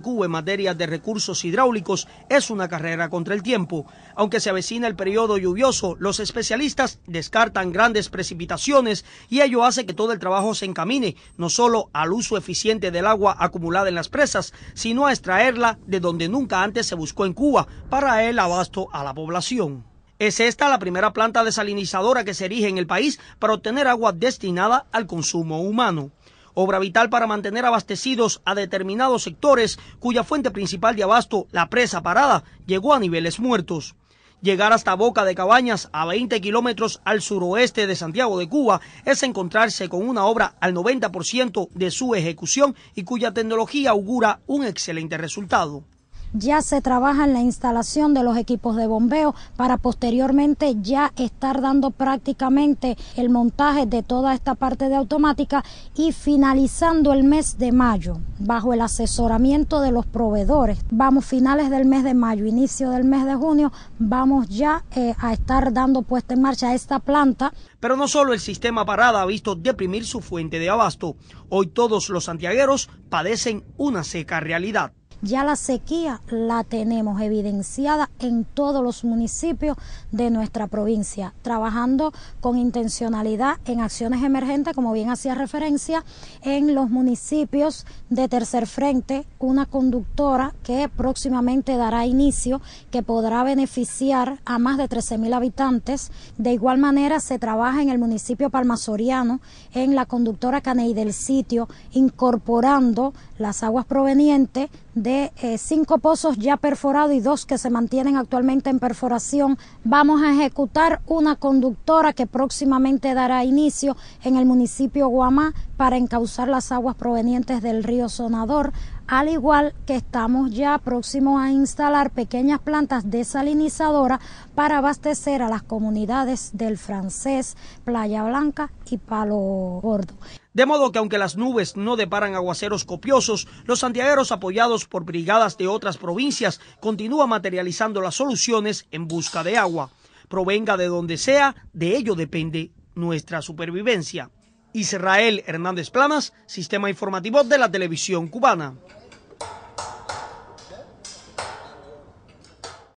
Cuba en materia de recursos hidráulicos es una carrera contra el tiempo. Aunque se avecina el periodo lluvioso, los especialistas descartan grandes precipitaciones y ello hace que todo el trabajo se encamine no solo al uso eficiente del agua acumulada en las presas, sino a extraerla de donde nunca antes se buscó en Cuba para el abasto a la población. Es esta la primera planta desalinizadora que se erige en el país para obtener agua destinada al consumo humano obra vital para mantener abastecidos a determinados sectores cuya fuente principal de abasto, la presa parada, llegó a niveles muertos. Llegar hasta Boca de Cabañas, a 20 kilómetros al suroeste de Santiago de Cuba, es encontrarse con una obra al 90% de su ejecución y cuya tecnología augura un excelente resultado ya se trabaja en la instalación de los equipos de bombeo para posteriormente ya estar dando prácticamente el montaje de toda esta parte de automática y finalizando el mes de mayo, bajo el asesoramiento de los proveedores, vamos finales del mes de mayo, inicio del mes de junio, vamos ya eh, a estar dando puesta en marcha esta planta. Pero no solo el sistema parada ha visto deprimir su fuente de abasto, hoy todos los santiagueros padecen una seca realidad. Ya la sequía la tenemos evidenciada en todos los municipios de nuestra provincia, trabajando con intencionalidad en acciones emergentes, como bien hacía referencia, en los municipios de Tercer Frente, una conductora que próximamente dará inicio, que podrá beneficiar a más de 13.000 habitantes. De igual manera, se trabaja en el municipio palmasoriano, en la conductora Caney del sitio, incorporando las aguas provenientes de eh, cinco pozos ya perforados y dos que se mantienen actualmente en perforación. Vamos a ejecutar una conductora que próximamente dará inicio en el municipio Guamá para encauzar las aguas provenientes del río Sonador, al igual que estamos ya próximos a instalar pequeñas plantas desalinizadoras para abastecer a las comunidades del Francés, Playa Blanca y Palo Gordo. De modo que aunque las nubes no deparan aguaceros copiosos, los santiagueros apoyados por brigadas de otras provincias continúan materializando las soluciones en busca de agua. Provenga de donde sea, de ello depende nuestra supervivencia. Israel Hernández Planas, Sistema Informativo de la Televisión Cubana.